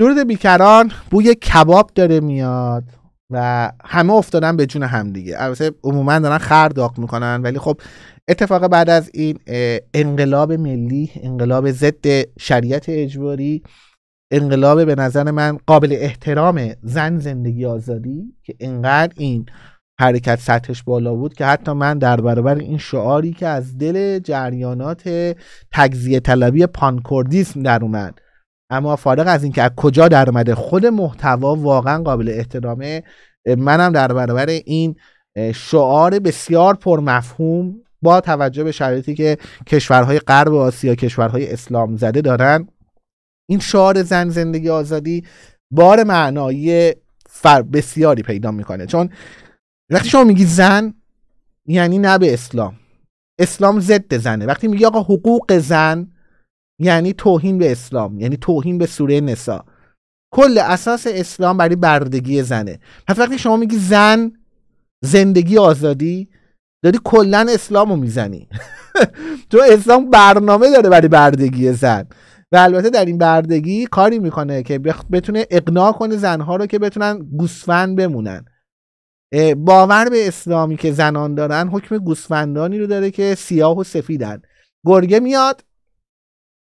درود بیکران بوی کباب داره میاد و همه افتادن به جون دیگه. البته عموما دارن خر داغ میکنن ولی خب اتفاق بعد از این انقلاب ملی انقلاب ضد شریعت اجباری انقلاب به نظر من قابل احترام زن زندگی آزادی که انقدر این حرکت سطحش بالا بود که حتی من در برابر این شعاری که از دل جریانات تجزیه طلبی پانکوردیسم در اومد اما فارغ از اینکه از کجا در اومده خود محتوا واقعا قابل احترامه منم در برابر این شعار بسیار پرمفهوم با توجه به شرایطی که کشورهای غرب آسیا کشورهای اسلام زده دارن این شعار زن زندگی آزادی بار معنایی فر بسیاری پیدا میکنه چون وقتی شما میگی زن یعنی نه به اسلام اسلام ضد زنه وقتی میگی آقا حقوق زن یعنی توهین به اسلام یعنی توهین به سوره نسا کل اساس اسلام برای بردگی زنه پس وقتی شما میگی زن زندگی آزادی داری کلا اسلامو میزنی تو اسلام برنامه داره برای بردگی زن و البته در این بردگی کاری میکنه که بتونه اقناع کنه زنها رو که بتونن گوسفند بمونن باور به اسلامی که زنان دارن حکم گوسفندانی رو داره که سیاه و سفیدن گرگه میاد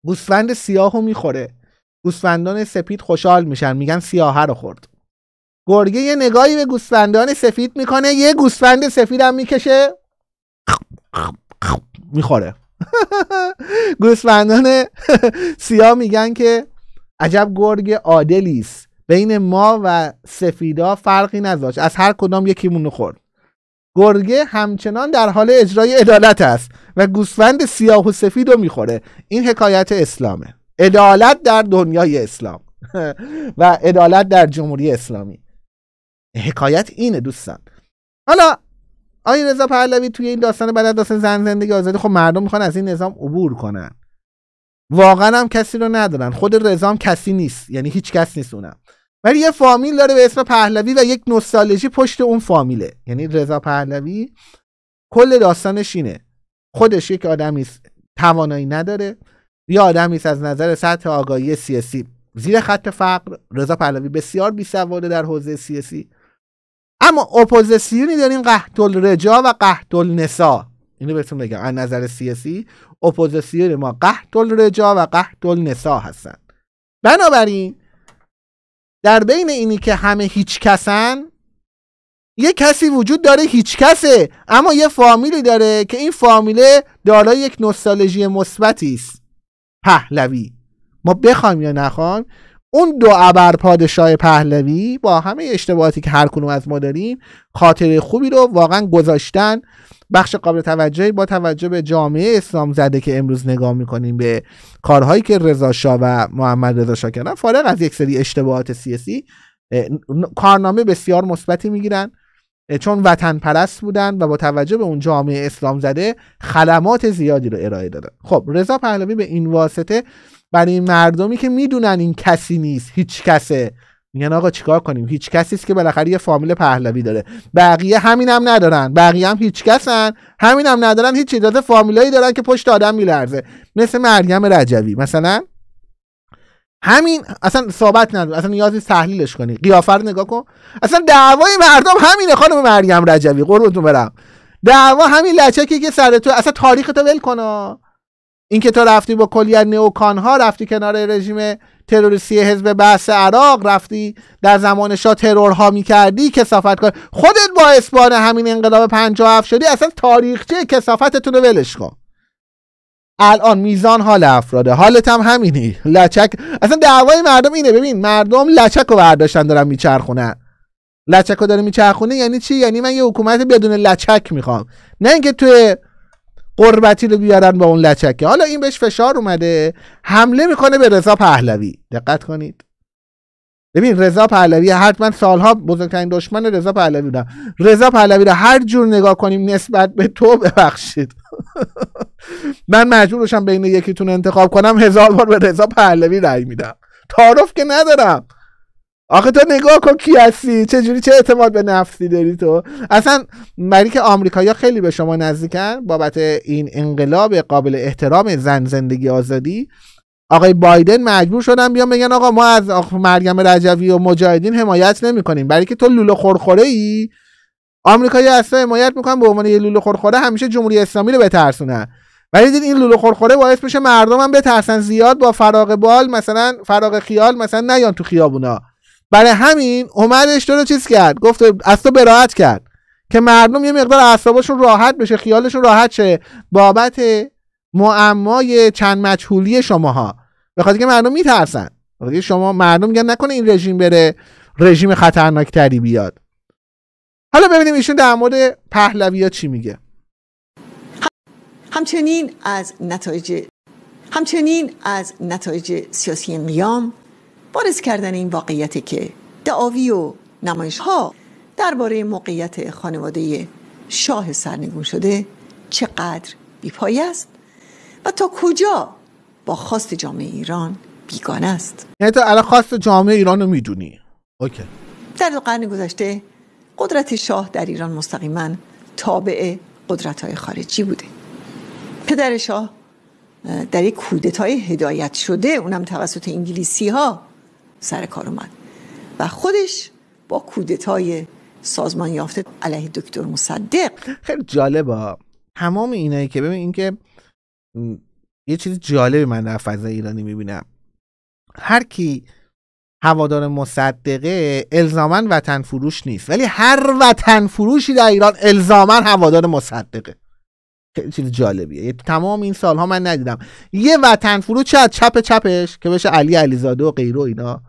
گوسفند سیاه رو میخوره گوسفندان سپید خوشحال میشن میگن سیاه رو خورد گرگه یه نگاهی به گوسفندان سفید میکنه یه گوسفند سفید هم میکشه میخوره گوسفندان سیاه میگن که عجب گرگ عادلی است بین ما و سفیدا فرقی نذاشت از هر کدام یکیمون خورد گرگه همچنان در حال اجرای عدالت است و گوسفند سیاه و سفید رو میخوره این حکایت اسلامه عدالت در دنیای اسلام و عدالت در جمهوری اسلامی حکایت اینه دوستان حالا آیا رضا پهلوی توی این داستان بعد از داستان زن زندگی آزادی خب مردم میخوان از این نظام عبور کنن واقعا هم کسی رو ندارن خود رضا کسی نیست یعنی هیچ کس نیست اونم ولی یه فامیل داره به اسم پهلوی و یک نوستالژی پشت اون فامیله یعنی رضا پهلوی کل داستانش اینه خودش یک آدمی توانایی نداره یه آدمی از نظر سطح آگاهی سیاسی زیر خط فقر رضا پهلوی بسیار بیسواده در حوزه سیاسی اما اپوزیسیونی داریم قحط رجا و قحط نسا اینو بهتون بگم از نظر سیاسی اپوزیسیون ما قحط رجا و قحط نسا هستن بنابراین در بین اینی که همه هیچ کسن یه کسی وجود داره هیچ کسه اما یه فامیلی داره که این فامیله دارای یک نوستالژی مثبتی است پهلوی ما بخوایم یا نخوایم اون دو ابر پادشاه پهلوی با همه اشتباهاتی که هر کنون از ما داریم خاطره خوبی رو واقعا گذاشتن بخش قابل توجهی با توجه به جامعه اسلام زده که امروز نگاه میکنیم به کارهایی که رضا شاه و محمد رضا شاه کردن فارغ از یک سری اشتباهات سیاسی کارنامه بسیار مثبتی میگیرن چون وطن پرست بودن و با توجه به اون جامعه اسلام زده خلمات زیادی رو ارائه دادن خب رضا پهلوی به این واسطه برای مردمی که میدونن این کسی نیست هیچ کسه میگن آقا چیکار کنیم هیچ کسی است که بالاخره یه فامیل پهلوی داره بقیه همین هم ندارن بقیه هم هیچ کسن همین هم ندارن هیچ ایداد فامیلایی دارن که پشت آدم میلرزه مثل مریم رجوی مثلا همین اصلا صحبت نداره اصلا نیازی تحلیلش کنی قیافه رو نگاه کن اصلا دعوای مردم همینه خانم مریم رجوی قربونتون برم دعوا همین لچکی که سر تو اصلا تاریخ تو ول اینکه تو رفتی با کلی از ها رفتی کنار رژیم تروریستی حزب بحث عراق رفتی در زمان شاه ترورها میکردی کسافت کن خودت با اسبان همین انقلاب 57 شدی اصلا تاریخچه کسافتتون رو ولش کن الان میزان حال افراده حالت هم همینی لچک اصلا دعوای مردم اینه ببین مردم لچک و برداشتن دارن میچرخونه لچک رو داره میچرخونه یعنی چی یعنی من یه حکومت بدون لچک میخوام نه اینکه توی قربتی رو بیارن با اون لچکه حالا این بهش فشار اومده حمله میکنه به رضا پهلوی دقت کنید ببین رضا پهلوی حتما سالها بزرگترین دشمن رضا پهلوی بودم رضا پهلوی رو هر جور نگاه کنیم نسبت به تو ببخشید من مجبور مجبورشم بین یکیتون انتخاب کنم هزار بار به رضا پهلوی رأی میدم تعارف که ندارم آخه تو نگاه کن کی هستی چه جوری چه اعتماد به نفسی داری تو اصلا برای که آمریکایی‌ها خیلی به شما نزدیکن بابت این انقلاب قابل احترام زن زندگی آزادی آقای بایدن مجبور شدن بیان بگن آقا ما از مریم رجوی و مجاهدین حمایت نمی‌کنیم. برای که تو لوله خورخوره ای آمریکایی اصلا حمایت میکنن به عنوان یه لوله خورخوره همیشه جمهوری اسلامی رو بترسونن ولی دید این لوله خورخوره باعث میشه مردم بترسن زیاد با فراغ بال مثلا فراغ خیال مثلا نیان تو خیابونا برای همین عمرش تو رو چیز کرد گفت از تو براحت کرد که مردم یه مقدار اعصابشون راحت بشه خیالشون راحت شه بابت معمای چند مجهولی شماها به که مردم میترسن برای شما مردم میگن نکنه این رژیم بره رژیم خطرناکتری بیاد حالا ببینیم ایشون در مورد پهلوی چی میگه همچنین از نتایج همچنین از نتایج سیاسی قیام بارز کردن این واقعیت که دعاوی و نمایش ها درباره موقعیت خانواده شاه سرنگون شده چقدر بیپایی است و تا کجا با خواست جامعه ایران بیگانه است یعنی تو الان خواست جامعه ایران رو میدونی اوکی. در دو قرن گذشته قدرت شاه در ایران مستقیما تابع قدرت های خارجی بوده پدر شاه در یک کودتای هدایت شده اونم توسط انگلیسی ها سر کار اومد و خودش با کودتای سازمان یافته علیه دکتر مصدق خیلی جالبه تمام اینایی که ببین که یه چیز جالبی من در فضای ایرانی میبینم هر کی هوادار مصدقه الزامن وطن فروش نیست ولی هر وطن فروشی در ایران الزامن هوادار مصدقه خیلی چیز جالبیه تمام این سالها من ندیدم یه وطن فرو چه چپ چپش که بشه علی علیزاده و غیره و اینا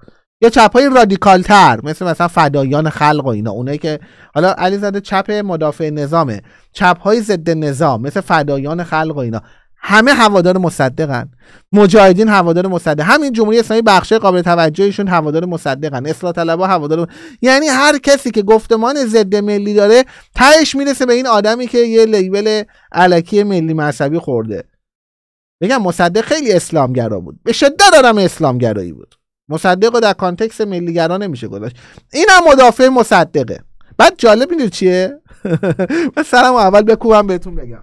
یا چپ های رادیکال تر مثل مثلا فدایان خلق و اینا اونایی که حالا علیزاده چپ مدافع نظامه چپ های ضد نظام مثل فدایان خلق و اینا همه هوادار مصدقن مجاهدین هوادار مصدق همین جمهوری اسلامی بخش قابل توجهشون هوادار مصدقن اصلاح طلبا هوادار یعنی هر کسی که گفتمان ضد ملی داره تهش میرسه به این آدمی که یه لیبل علکی ملی مذهبی خورده بگم مصدق خیلی اسلامگرا بود به شدت آدم اسلامگرایی بود مصدق رو در کانتکس ملیگرا نمیشه گذاشت اینم مدافع مصدقه بعد جالب میدون چیه من سرم اول بکوبم بهتون بگم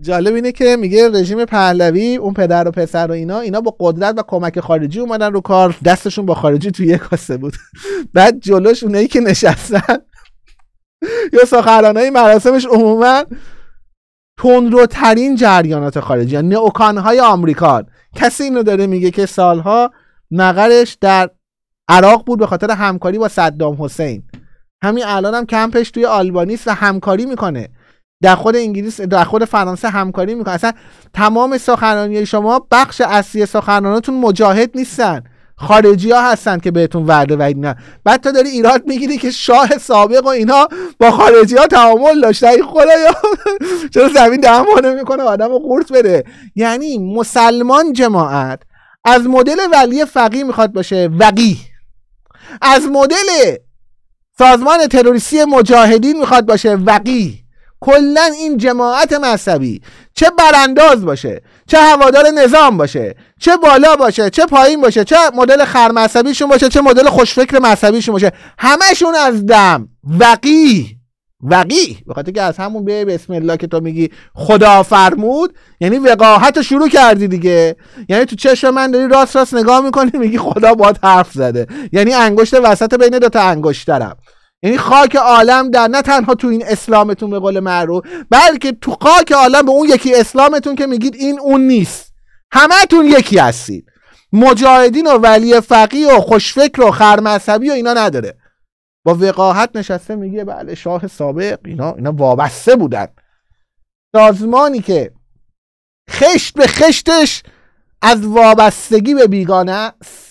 جالب اینه که میگه رژیم پهلوی اون پدر و پسر و اینا اینا با قدرت و کمک خارجی اومدن رو کار دستشون با خارجی توی یک کاسه بود بعد جلوش اونایی که نشستن یا های مراسمش عموما تندروترین جریانات خارجی یعنی نئوکانهای آمریکا کسی اینو داره میگه که سالها نقرش در عراق بود به خاطر همکاری با صدام حسین همین الان کمپش توی آلبانی و همکاری میکنه در خود انگلیس در خود فرانسه همکاری میکنه اصلا تمام سخنرانی شما بخش اصلی سخنرانتون مجاهد نیستن خارجی ها هستن که بهتون وعده وید نه بعد تا داری ایراد میگیری که شاه سابق و اینا با خارجی ها تعامل داشته این خدایا چرا زمین دهمانه میکنه آدم رو قورت بده یعنی مسلمان جماعت از مدل ولی فقی میخواد باشه وقی از مدل سازمان تروریستی مجاهدین میخواد باشه وقی کلا این جماعت مذهبی چه برانداز باشه چه هوادار نظام باشه چه بالا باشه چه پایین باشه چه مدل خرمذهبیشون باشه چه مدل خوشفکر مذهبیشون باشه همشون از دم وقی وقی بخاطر که از همون به بسم الله که تو میگی خدا فرمود یعنی وقاحت رو شروع کردی دیگه یعنی تو چشم من داری راست راست نگاه میکنی میگی خدا باد حرف زده یعنی انگشت وسط بین دوتا انگشت انگشترم یعنی خاک عالم در نه تنها تو این اسلامتون به قول معروف بلکه تو خاک عالم به اون یکی اسلامتون که میگید این اون نیست تون یکی هستید مجاهدین و ولی فقی و خوشفکر و خرمذهبی و اینا نداره با وقاحت نشسته میگه بله شاه سابق اینا اینا وابسته بودن سازمانی که خشت به خشتش از وابستگی به بیگانه است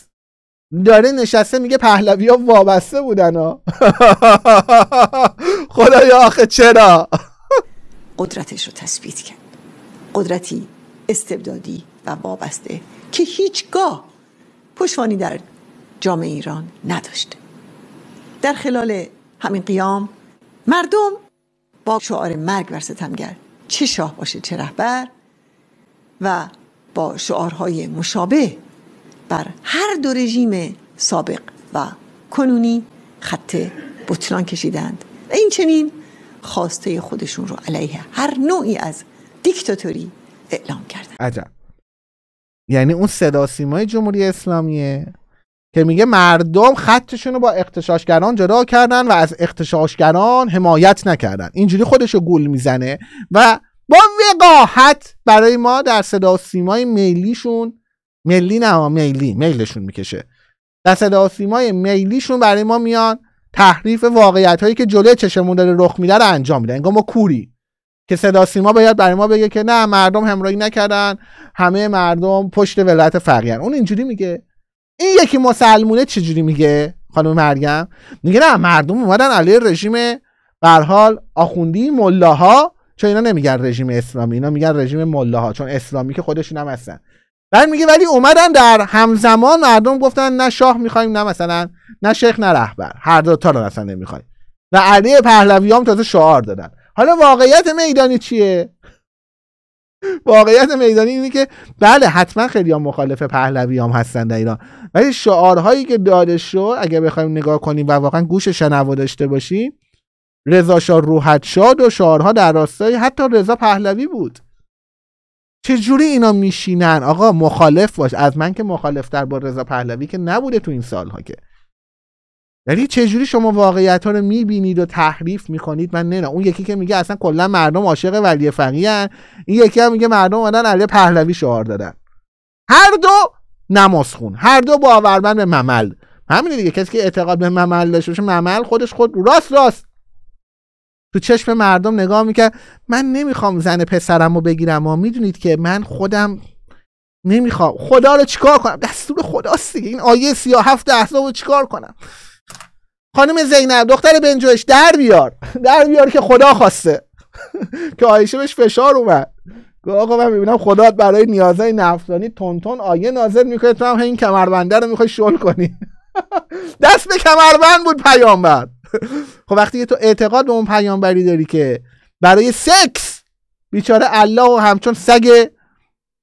داره نشسته میگه پهلوی ها وابسته بودن ها خدایا آخه چرا قدرتش رو تثبیت کرد قدرتی استبدادی و وابسته که هیچگاه پشوانی در جامعه ایران نداشته در خلال همین قیام مردم با شعار مرگ بر ستمگر چه شاه باشه چه رهبر و با شعارهای مشابه بر هر دو رژیم سابق و کنونی خط بطلان کشیدند و این چنین خواسته خودشون رو علیه هر نوعی از دیکتاتوری اعلام کردن عجب یعنی اون صدا سیمای جمهوری اسلامیه که میگه مردم خطشون رو با اختشاشگران جدا کردن و از اختشاشگران حمایت نکردن اینجوری خودش رو گول میزنه و با وقاحت برای ما در صدا سیمای میلیشون ملی نه میلی میلشون میکشه در صدا میلیشون برای ما میان تحریف واقعیت هایی که جلوی چشمون داره رخ میده رو انجام میده انگار ما کوری که صدا سیما باید برای ما بگه که نه مردم همراهی نکردن همه مردم پشت ولایت فقیهن اون اینجوری میگه این یکی مسلمونه چجوری میگه خانم مریم میگه نه مردم اومدن علیه رژیم به حال آخوندی ملاها چون اینا نمیگن رژیم اسلامی اینا میگن رژیم ها چون اسلامی که خودشون هم هستن بعد میگه ولی اومدن در همزمان مردم گفتن نه شاه میخوایم نه مثلا نه شیخ نه رهبر هر دو تا رو اصلا نمیخوایم و علی پهلوی هم تازه شعار دادن حالا واقعیت میدانی چیه واقعیت میدانی اینه که بله حتما خیلی مخالف پهلوی هم هستن در ایران ولی شعارهایی که داده شد اگر بخوایم نگاه کنیم و واقعا گوش شنوا داشته باشیم رضا شاه روحت شاد و شعارها در راستای حتی رضا پهلوی بود چجوری اینا میشینن آقا مخالف باش از من که مخالفتر با رضا پهلوی که نبوده تو این سالها که یعنی چجوری شما واقعیت ها رو میبینید و تحریف میکنید من نه, اون یکی که میگه اصلا کلا مردم عاشق ولی فقیه این یکی هم میگه مردم مدن علی پهلوی شعار دادن هر دو نمازخون هر دو باورمند به ممل همین دیگه کسی که اعتقاد به ممل داشته باشه ممل خودش خود راست راست تو چشم مردم نگاه میکرد من نمیخوام زن پسرم رو بگیرم و میدونید که من خودم نمیخوام خدا رو چیکار کنم دستور خداست دیگه این آیه سیاه هفت احزاب رو چیکار کنم خانم زینب دختر بنجوش در بیار در بیار که خدا خواسته که آیشه بهش فشار اومد آقا من میبینم خدات برای نیازهای نفتانی تونتون آیه نازل میکنه تو هم این کمربنده رو میخوای شل کنی دست به کمربند بود پیامبر خب وقتی تو اعتقاد به اون پیامبری داری که برای سکس بیچاره الله و همچون سگ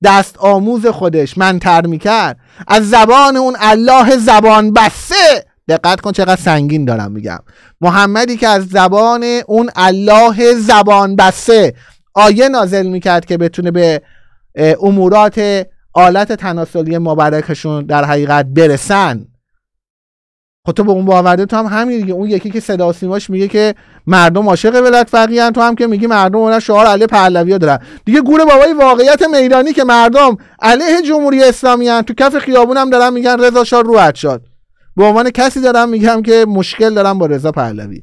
دست آموز خودش منتر میکرد از زبان اون الله زبان بسته دقت کن چقدر سنگین دارم میگم محمدی که از زبان اون الله زبان بسته آیه نازل میکرد که بتونه به امورات آلت تناسلی مبارکشون در حقیقت برسن خب تو به اون باورده تو هم همین دیگه اون یکی که صدا سیماش میگه که مردم عاشق ولت فقیان تو هم که میگی مردم اون شعار علی پهلوی دارن دیگه گوره بابای واقعیت میدانی که مردم علیه جمهوری اسلامی هن. تو کف خیابون هم دارن میگن رضا شاه رو شد به عنوان کسی دارم میگم که مشکل دارم با رضا پهلوی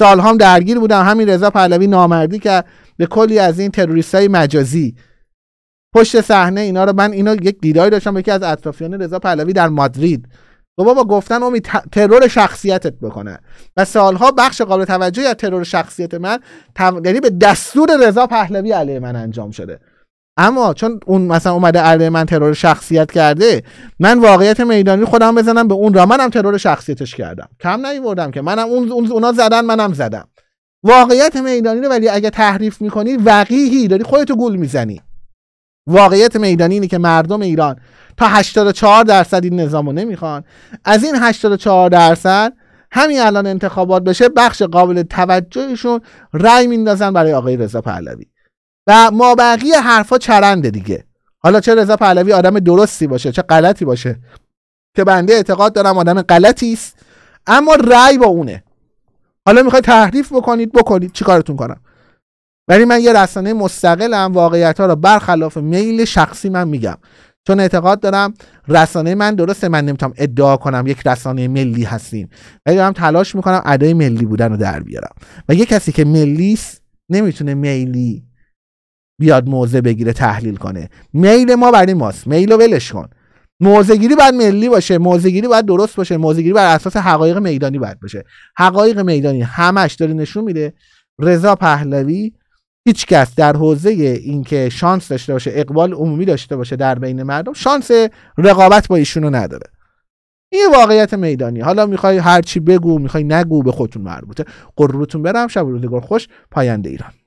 هم درگیر بودم همین رضا پهلوی نامردی که به کلی از این تروریستای مجازی پشت صحنه اینا رو من اینا یک دیداری داشتم یکی از اطرافیان رضا پهلوی در مادرید تو خب بابا گفتن امید ترور شخصیتت بکنن و سالها بخش قابل توجهی از ترور شخصیت من یعنی به دستور رضا پهلوی علیه من انجام شده اما چون اون مثلا اومده علیه من ترور شخصیت کرده من واقعیت میدانی خودم بزنم به اون را منم ترور شخصیتش کردم کم نیوردم که منم اون اونا زدن منم زدم واقعیت میدانی رو ولی اگه تحریف میکنی وقیهی داری خودتو گول میزنی واقعیت میدانی اینه که مردم ایران تا 84 درصد این نظام رو نمیخوان از این 84 درصد همین الان انتخابات بشه بخش قابل توجهشون رأی میندازن برای آقای رضا پهلوی و ما بقیه حرفا چرنده دیگه حالا چه رضا پهلوی آدم درستی باشه چه غلطی باشه که بنده اعتقاد دارم آدم غلطی است اما رأی با اونه حالا میخوای تحریف بکنید بکنید چیکارتون کنم ولی من یه رسانه مستقلم واقعیت ها را برخلاف میل شخصی من میگم چون اعتقاد دارم رسانه من درسته من نمیتونم ادعا کنم یک رسانه ملی هستیم ولی هم تلاش میکنم ادای ملی بودن رو در بیارم و یه کسی که ملیست نمیتونه میلی بیاد موزه بگیره تحلیل کنه میل ما برای ماست میل رو ولش کن گیری باید ملی باشه گیری باید درست باشه گیری بر اساس حقایق میدانی باید باشه حقایق میدانی همش داره نشون میده رضا پهلوی هیچ کس در حوزه اینکه شانس داشته باشه اقبال عمومی داشته باشه در بین مردم شانس رقابت با ایشونو نداره این واقعیت میدانی حالا میخوای هرچی بگو میخوای نگو به خودتون مربوطه قربتون برم شب روزگار خوش پاینده ایران